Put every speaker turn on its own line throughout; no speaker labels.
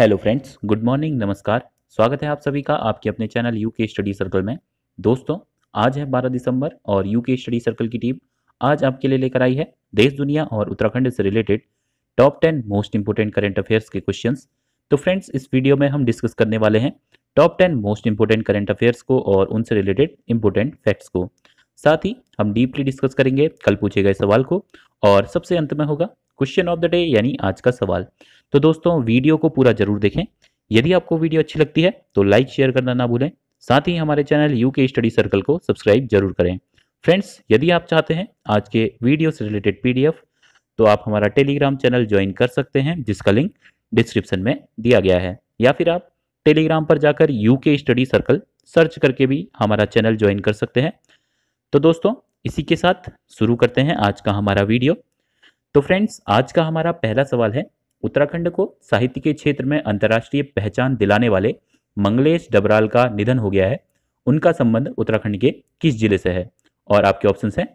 hello friends good morning नमस्कार स्वागत है आप सभी का आपके अपने channel U K study circle में दोस्तों आज है 12 दिसंबर और यू के स्टडी सर्कल की टीम आज आपके लिए लेकर आई है देश दुनिया और उत्तराखंड से related top 10 most important current affairs के क्वेश्चन तो फ्रेंड्स इस वीडियो में हम डिस्कस करने वाले हैं top ten most important current affairs को और उनसे रिलेटेड इंपोर्टेंट फैक्ट्स को साथ ही हम डीपली डिस्कस करेंगे कल पूछे गए सवाल को और सबसे अंत में होगा क्वेश्चन ऑफ द डे यानी आज का सवाल तो दोस्तों वीडियो को पूरा जरूर देखें यदि आपको वीडियो अच्छी लगती है तो लाइक शेयर करना ना भूलें साथ ही हमारे channel U K study circle को सब्सक्राइब जरूर करें फ्रेंड्स यदि आप चाहते हैं आज के वीडियो से रिलेटेड पीडीएफ तो आप हमारा टेलीग्राम चैनल ज्वाइन कर सकते हैं जिसका लिंक डिस्क्रिप्शन में दिया गया है या फिर आप टेलीग्राम पर जाकर यू स्टडी सर्कल सर्च करके भी हमारा चैनल ज्वाइन कर सकते हैं तो दोस्तों इसी के साथ शुरू करते हैं आज का हमारा वीडियो तो फ्रेंड्स आज का हमारा पहला सवाल है उत्तराखंड को साहित्य के क्षेत्र में अंतर्राष्ट्रीय पहचान दिलाने वाले मंगलेश डबराल का निधन हो गया है उनका संबंध उत्तराखंड के किस जिले से है और आपके ऑप्शन हैं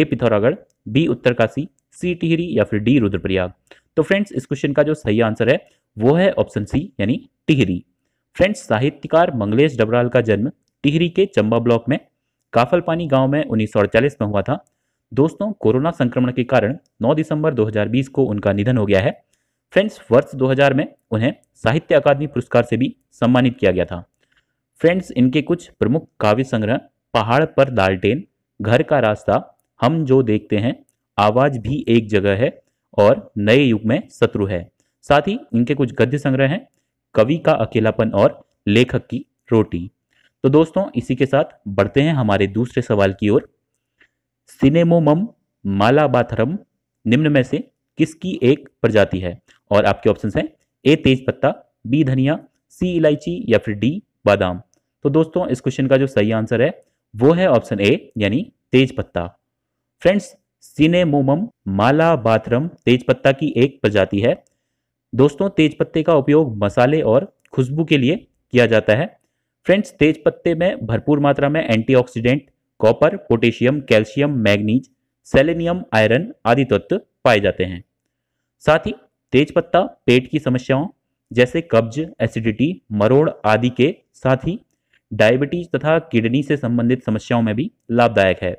A Pithoragarh B Uttarkashi C Tehri या फिर डी रुद्रप्रयाग तो फ्रेंड्स इस क्वेश्चन का जो सही आंसर है वो है ऑप्शन सी यानी टिहरी फ्रेंड्स साहित्यकार मंगलेश डबराल का जन्म टिहरी के चंबा ब्लॉक में काफलपानी गांव में उन्नीस में हुआ था दोस्तों कोरोना संक्रमण के कारण 9 दिसंबर 2020 को उनका निधन हो गया है फ्रेंड्स वर्ष 2000 में उन्हें साहित्य अकादमी पुरस्कार से भी सम्मानित किया गया था फ्रेंड्स इनके कुछ प्रमुख काव्य संग्रह पहाड़ पर लालटेन घर का रास्ता हम जो देखते हैं आवाज़ भी एक जगह है और नए युग में शत्रु है साथ ही इनके कुछ गद्य संग्रह हैं कवि का अकेलापन और लेखक की रोटी तो दोस्तों इसी के साथ बढ़ते हैं हमारे दूसरे सवाल की ओर सिनेमोमम मालाबाथरम निम्न में से किसकी एक प्रजाति है और आपके ऑप्शन हैं ए तेज पत्ता बी धनिया सी इलायची या फिर डी बादाम तो दोस्तों इस क्वेश्चन का जो सही आंसर है वो है ऑप्शन ए यानी तेज पत्ता फ्रेंड्स सिनेमोमम मालाबाथरम तेज पत्ता की एक प्रजाति है दोस्तों तेज पत्ते का उपयोग मसाले और खुशबू के लिए किया जाता है फ्रेंड्स तेज पत्ते में भरपूर मात्रा में antioxidant copper potassium calcium manganese selenium iron आदि तत्व पाए जाते हैं साथ ही तेजपत्ता पेट की समस्याओं जैसे कब्ज एसिडिटी मरोड़ आदि के साथ ही डायबिटीज तथा किडनी से संबंधित समस्याओं में भी लाभदायक है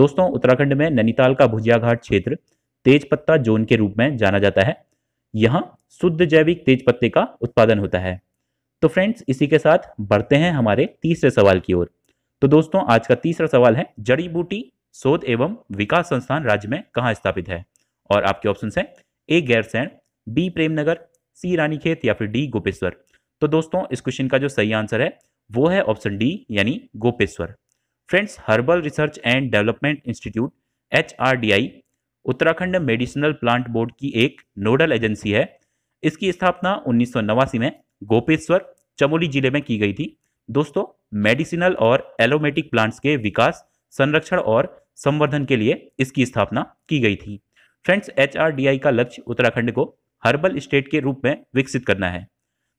दोस्तों उत्तराखंड में नैनीताल का भुजियाघाट क्षेत्र तेजपत्ता जोन के रूप में जाना जाता है यहाँ शुद्ध जैविक तेज पत्ते का उत्पादन होता है तो फ्रेंड्स इसी के साथ बढ़ते हैं हमारे तीसरे सवाल की ओर तो दोस्तों आज का तीसरा सवाल है जड़ी बूटी शोध एवं विकास संस्थान राज्य में कहाँ स्थापित है और आपके ऑप्शन है A Gairsain B Premnagar C Ranikhet या फिर डी गोपेश्वर तो दोस्तों इस क्वेश्चन का जो सही आंसर है वो है ऑप्शन डी यानी Gopeshwar friends herbal research and development institute H Uttarakhand medicinal plant board की एक नोडल एजेंसी है इसकी स्थापना उन्नीस में गोपेश्वर चमोली जिले में की गई थी दोस्तों मेडिसिनल और एलोमेटिक प्लांट्स के विकास संरक्षण और संवर्धन के लिए इसकी स्थापना की गई थी फ्रेंड्स एच का लक्ष्य उत्तराखंड को हर्बल स्टेट के रूप में विकसित करना है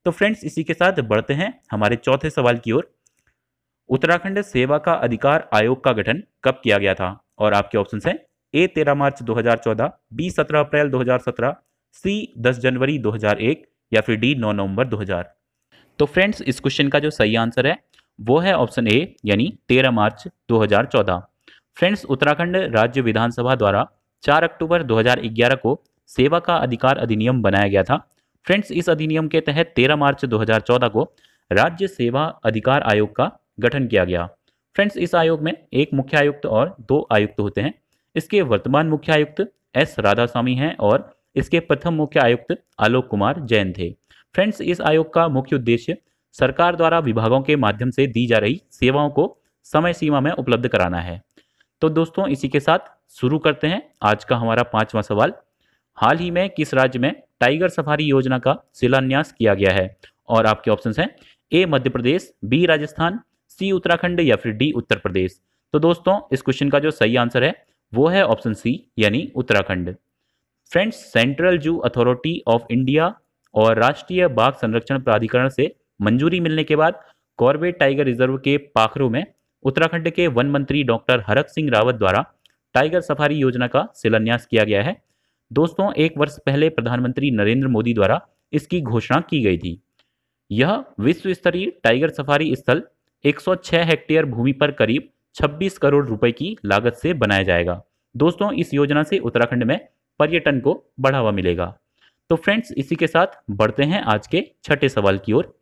तो फ्रेंड्स इसी के साथ बढ़ते हैं हमारे चौथे सवाल की ओर उत्तराखंड सेवा का अधिकार आयोग का गठन कब किया गया था और आपके ऑप्शन हैं ए तेरह मार्च 2014, बी सत्रह अप्रैल 2017, सी दस जनवरी 2001 या फिर डी नौ नवंबर 2000 तो फ्रेंड्स इस क्वेश्चन का जो सही आंसर है वो है ऑप्शन ए यानी 13 मार्च 2014 फ्रेंड्स उत्तराखंड राज्य विधानसभा द्वारा 4 अक्टूबर 2011 को सेवा का अधिकार अधिनियम बनाया गया था फ्रेंड्स इस अधिनियम के तहत 13 मार्च 2014 को राज्य सेवा अधिकार आयोग का गठन किया गया फ्रेंड्स इस आयोग में एक मुख्य आयुक्त और दो आयुक्त होते हैं इसके वर्तमान मुख्य आयुक्त एस राधास्वामी हैं और इसके प्रथम मुख्य आयुक्त आलोक कुमार जैन थे फ्रेंड्स इस आयोग का मुख्य उद्देश्य सरकार द्वारा विभागों के माध्यम से दी जा रही सेवाओं को समय सीमा में उपलब्ध कराना है तो दोस्तों इसी के साथ शुरू करते हैं आज का हमारा पांचवा सवाल हाल ही में किस राज्य में टाइगर सफारी योजना का शिलान्यास किया गया है और आपके ऑप्शन हैं A Madhya Pradesh B Rajasthan C Uttarakhand या फिर डी उत्तर प्रदेश तो दोस्तों इस क्वेश्चन का जो सही आंसर है वो है ऑप्शन सी यानी Uttarakhand friends central zoo authority of India और राष्ट्रीय बाघ संरक्षण प्राधिकरण से मंजूरी मिलने के बाद कॉर्बेट टाइगर रिजर्व के पाखरों में उत्तराखंड के वन मंत्री डॉक्टर हरक सिंह रावत द्वारा टाइगर सफारी योजना का शिलान्यास किया गया है दोस्तों एक वर्ष पहले प्रधानमंत्री नरेंद्र मोदी द्वारा इसकी घोषणा की गई थी यह विश्व स्तरीय टाइगर सफारी स्थल 106 हेक्टेयर भूमि पर करीब 26 करोड़ रुपए की लागत से बनाया जाएगा दोस्तों इस योजना से उत्तराखंड में पर्यटन को बढ़ावा मिलेगा तो फ्रेंड्स इसी के साथ बढ़ते हैं आज के छठे सवाल की ओर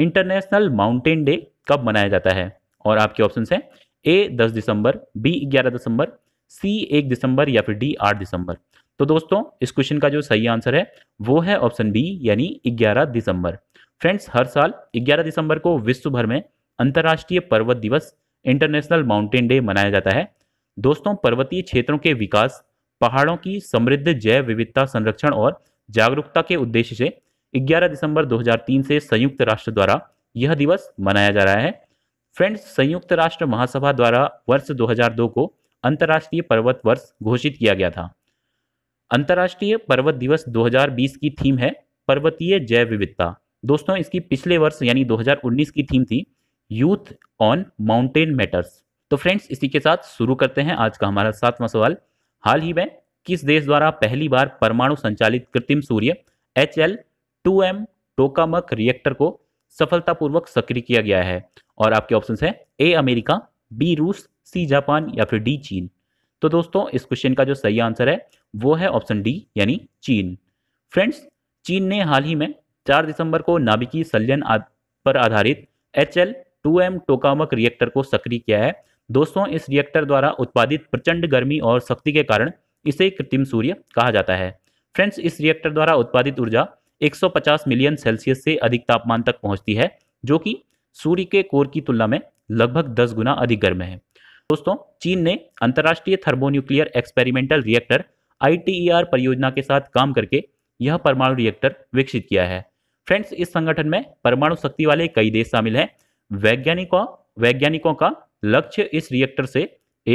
इंटरनेशनल माउंटेन डे कब मनाया जाता है और आपके ऑप्शन हैं ए दस दिसंबर बी ग्यारह दिसंबर सी एक दिसंबर या फिर डी आठ दिसंबर तो दोस्तों इस क्वेश्चन का जो सही आंसर है वो है ऑप्शन बी यानी 11 दिसंबर फ्रेंड्स हर साल 11 दिसंबर को विश्व भर में अंतर्राष्ट्रीय पर्वत दिवस इंटरनेशनल माउंटेन डे मनाया जाता है दोस्तों पर्वतीय क्षेत्रों के विकास पहाड़ों की समृद्ध जैव विविधता संरक्षण और जागरूकता के उद्देश्य से 11 दिसंबर 2003 से संयुक्त राष्ट्र द्वारा यह दिवस मनाया जा रहा है फ्रेंड्स संयुक्त राष्ट्र महासभा द्वारा वर्ष 2002 को अंतर्राष्ट्रीय पर्वत वर्ष घोषित किया गया था अंतर्राष्ट्रीय पर्वत दिवस 2020 की थीम है पर्वतीय जैव विविधता दोस्तों इसकी पिछले वर्ष यानी 2019 की थीम थी यूथ ऑन माउंटेन मैटर्स तो फ्रेंड्स इसी के साथ शुरू करते हैं आज का हमारा सातवां सवाल हाल ही में किस देश द्वारा पहली बार परमाणु संचालित कृत्रिम सूर्य H L two M tokamak reactor को सफलतापूर्वक सक्रिय किया गया है और आपके ऑप्शन है ए अमेरिका बी रूस सी जापान या फिर डी चीन तो दोस्तों इस क्वेश्चन का जो सही आंसर है वो है ऑप्शन डी यानी चीन फ्रेंड्स चीन ने हाल ही में 4 दिसंबर को नाभिकीय सल्यन आद, पर आधारित H L two M tokamak reactor को सक्रिय किया है दोस्तों इस रिएक्टर द्वारा उत्पादित प्रचंड गर्मी और शक्ति के कारण इसे कृत्रिम सूर्य कहा जाता है फ्रेंड्स इस रिएक्टर द्वारा उत्पादित ऊर्जा 150 मिलियन सेल्सियस से अधिक तापमान तक पहुंचती है जो कि सूर्य के कोर की तुलना में लगभग 10 गुना अधिक गर्म है दोस्तों चीन ने अंतर्राष्ट्रीय थर्मोन्यूक्लियर एक्सपेरिमेंटल रिएक्टर आई परियोजना के साथ काम करके यह परमाणु रिएक्टर विकसित किया है फ्रेंड्स इस संगठन में परमाणु शक्ति वाले कई देश शामिल हैं वैज्ञानिकों वैज्ञानिकों का लक्ष्य इस रिएक्टर से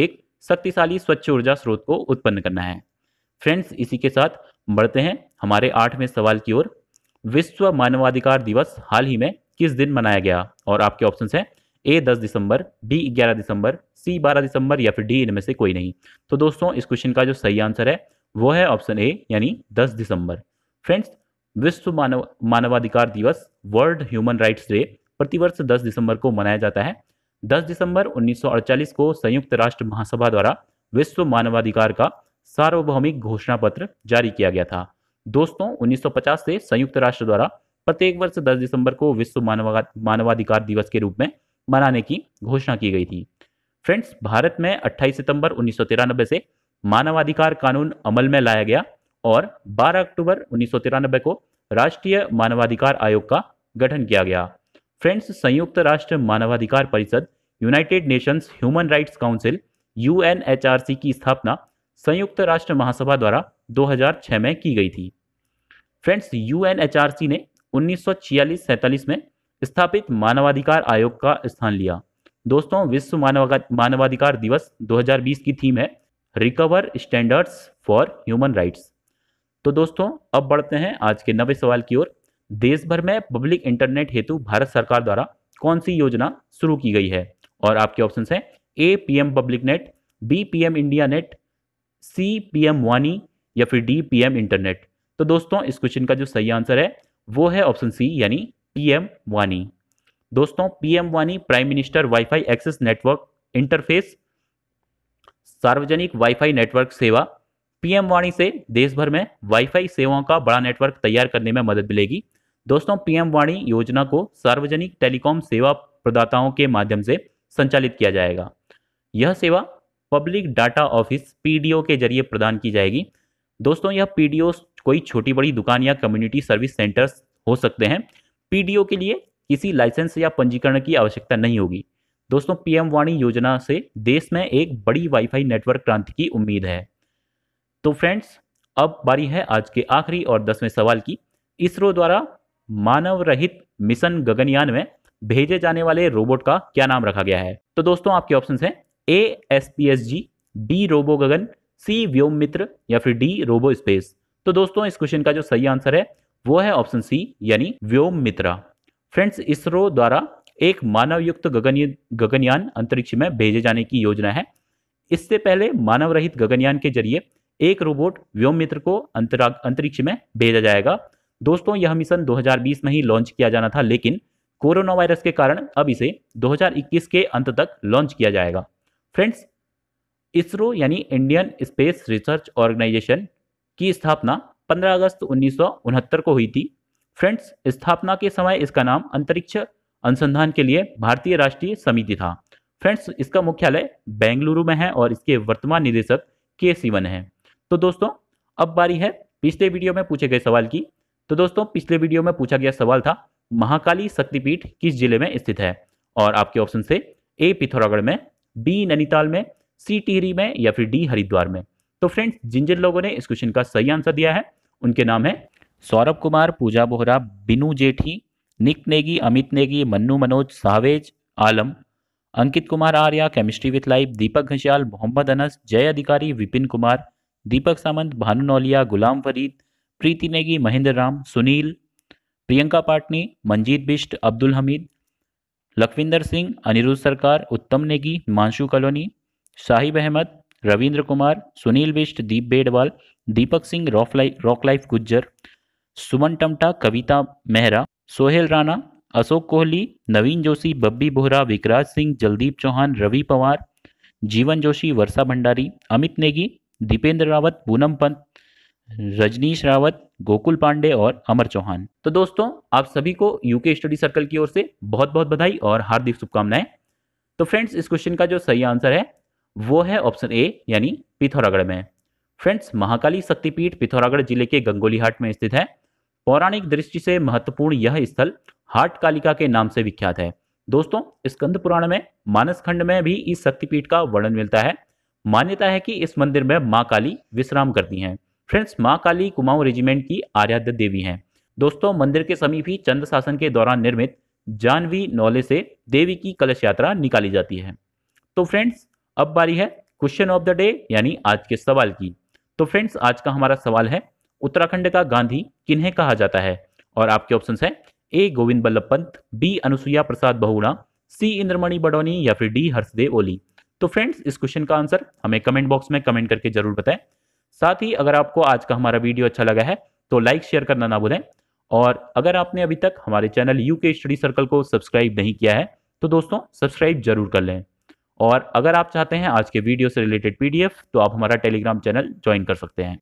एक शक्तिशाली स्वच्छ ऊर्जा स्रोत को उत्पन्न करना है फ्रेंड्स इसी के साथ बढ़ते हैं हमारे आठवें सवाल की ओर विश्व मानवाधिकार दिवस हाल ही में किस दिन मनाया गया और आपके ऑप्शन हैं ए दस दिसंबर बी ग्यारह दिसंबर सी बारह दिसंबर या फिर डी इनमें से कोई नहीं तो दोस्तों इस क्वेश्चन का जो सही आंसर है वो है ऑप्शन ए यानी दस दिसंबर फ्रेंड्स विश्व मानव मानवाधिकार दिवस वर्ल्ड ह्यूमन राइट्स डे प्रतिवर्ष 10 दिसंबर को मनाया जाता है 10 दिसंबर 1948 को संयुक्त राष्ट्र महासभा द्वारा विश्व मानवाधिकार का सार्वभौमिक घोषणा पत्र जारी किया गया था दोस्तों 1950 से संयुक्त राष्ट्र द्वारा प्रत्येक वर्ष 10 दिसंबर को विश्व मानवाधिकार दिवस के रूप में मनाने की घोषणा की गई थी फ्रेंड्स भारत में 28 सितंबर उन्नीस से मानवाधिकार कानून अमल में लाया गया और 12 अक्टूबर उन्नीस को राष्ट्रीय मानवाधिकार आयोग का गठन किया गया फ्रेंड्स संयुक्त राष्ट्र मानवाधिकार परिषद United Nations Human Rights Council U की स्थापना संयुक्त राष्ट्र महासभा द्वारा 2006 में की गई थी फ्रेंड्स यू ने उन्नीस सौ में स्थापित मानवाधिकार आयोग का स्थान लिया दोस्तों विश्व मानवाधिकार दिवस 2020 की थीम है recover standards for human rights तो दोस्तों अब बढ़ते हैं आज के नवे सवाल की ओर देश भर में पब्लिक इंटरनेट हेतु भारत सरकार द्वारा कौन सी योजना शुरू की गई है और आपके ऑप्शन हैं A P M public net B P M India net C P M वानी या फिर डी पी एम इंटरनेट तो दोस्तों इस क्वेश्चन का जो सही आंसर है वो है ऑप्शन सी यानी पी एम वानी दोस्तों पी एम वानी prime minister wifi access network interface सार्वजनिक वाईफाई नेटवर्क सेवा पीएम वाणी e से देश भर में वाईफाई सेवाओं का बड़ा नेटवर्क तैयार करने में मदद मिलेगी दोस्तों पीएम वाणी e योजना को सार्वजनिक टेलीकॉम सेवा प्रदाताओं के माध्यम से संचालित किया जाएगा यह सेवा पब्लिक डाटा ऑफिस पीडीओ के जरिए प्रदान की जाएगी दोस्तों यह पी कोई छोटी बड़ी दुकान या कम्युनिटी सर्विस सेंटर्स हो सकते हैं पीडीओ के लिए किसी लाइसेंस या पंजीकरण की आवश्यकता नहीं होगी दोस्तों पीएम वाणी योजना से देश में एक बड़ी वाईफाई नेटवर्क क्रांति की उम्मीद है तो फ्रेंड्स अब बारी है आज के आखिरी और दसवें सवाल की इसरो द्वारा मानव रहित मिशन गगनयान में भेजे जाने वाले रोबोट का क्या नाम रखा गया है तो दोस्तों आपके ऑप्शन हैं A S P S G B robo Gagan C Vyom Mitra या फिर डी रोबो स्पेस तो दोस्तों इस क्वेश्चन का जो सही आंसर है वो है ऑप्शन सी यानी व्योम मित्रा फ्रेंड्स इसरो द्वारा एक मानवयुक्त गगन गगनयान अंतरिक्ष में भेजे जाने की योजना है इससे पहले मानव रहित गगनयान के जरिए एक रोबोट व्योम मित्र को अंतरिक्ष में भेजा जाएगा दोस्तों यह मिशन 2020 में ही लॉन्च किया जाना था लेकिन कोरोना वायरस के कारण अब इसे 2021 के अंत तक लॉन्च किया जाएगा फ्रेंड्स इसरो यानी इंडियन स्पेस रिसर्च ऑर्गेनाइजेशन की स्थापना 15 अगस्त उन्नीस को हुई थी फ्रेंड्स स्थापना के समय इसका नाम अंतरिक्ष अनुसंधान के लिए भारतीय राष्ट्रीय समिति था फ्रेंड्स इसका मुख्यालय बेंगलुरु में है और इसके वर्तमान निदेशक के सीवन है तो दोस्तों अब बारी है पिछले वीडियो में पूछे गए सवाल की तो दोस्तों पिछले वीडियो में पूछा गया सवाल था महाकाली शक्तिपीठ किस जिले में स्थित है और आपके ऑप्शन से ए पिथौरागढ़ में बी नैनीताल में सी टिहरी में या फिर डी हरिद्वार में तो फ्रेंड्स जिन जिन लोगों ने इस क्वेश्चन का सही आंसर दिया है उनके नाम है सौरभ कुमार पूजा Bohra Binu Jethi Nick Negi Amit Negi Mannu Manoj Savej Alam Ankit Kumar Arya chemistry with life Deepak Ghanshyal Mohammad Anas Jay Adhikari Vipin Kumar Deepak Samant Bhanu नौलिया Ghulam Farid Preeti Negi Mahendra Ram Sunil Priyanka Patni Manjeet Bisht Abdul Hamid Lakhwinder Singh Anirudh Sarkar Uttam Negi Himanshu Kaloni Sahib Ahmed Ravindra Kumar Sunil Bisht Deep Bedwal Deepak Singh Rauf rock life rock life Gujjar Suman Tamta Kavita Mehra Sohail Rana Ashok Kohli Naveen Joshi Babbi Bohra Vikraj Singh Jaldeep Chauhan Ravi Pawar Jeevan Joshi वर्षा भंडारी अमित नेगी दीपेंद्र रावत पूनम पंत रजनीश रावत गोकुल पांडे और अमर चौहान तो दोस्तों आप सभी को यूके स्टडी सर्कल की ओर से बहुत बहुत बधाई और हार्दिक शुभकामनाएं तो फ्रेंड्स इस क्वेश्चन का जो सही आंसर है वो है ऑप्शन ए यानी पिथौरागढ़ में फ्रेंड्स महाकाली शक्तिपीठ पिथौरागढ़ जिले के गंगोली हाट में स्थित है पौराणिक दृष्टि से महत्वपूर्ण यह स्थल हाट कालिका के नाम से विख्यात है दोस्तों स्कंद पुराण में मानस खंड में भी इस शक्तिपीठ का वर्णन मिलता है मान्यता है कि इस मंदिर में माँ काली विश्राम करती हैं फ्रेंड्स माँ काली कुमाऊं रेजिमेंट की आराध्य देवी हैं दोस्तों मंदिर के समीप ही चंद्र शासन के दौरान निर्मित जानवी नौले से देवी की कलश यात्रा निकाली जाती है तो फ्रेंड्स अब बारी है क्वेश्चन ऑफ द डे यानी आज के सवाल की तो फ्रेंड्स आज का हमारा सवाल है उत्तराखंड का गांधी किन्हें कहा जाता है और आपके ऑप्शन है A Govind Ballabh Pant B Anusuiya Prasad Bahuguna C Indramani Badoni या फिर डी हर्षदेव ओली तो फ्रेंड्स इस क्वेश्चन का आंसर हमें कमेंट बॉक्स में कमेंट करके जरूर बताएं साथ ही अगर आपको आज का हमारा वीडियो अच्छा लगा है तो लाइक शेयर करना ना भूलें और अगर आपने अभी तक हमारे channel U K study circle को सब्सक्राइब नहीं किया है तो दोस्तों सब्सक्राइब जरूर कर लें और अगर आप चाहते हैं आज के वीडियो से रिलेटेड पीडीएफ तो आप हमारा टेलीग्राम चैनल ज्वाइन कर सकते हैं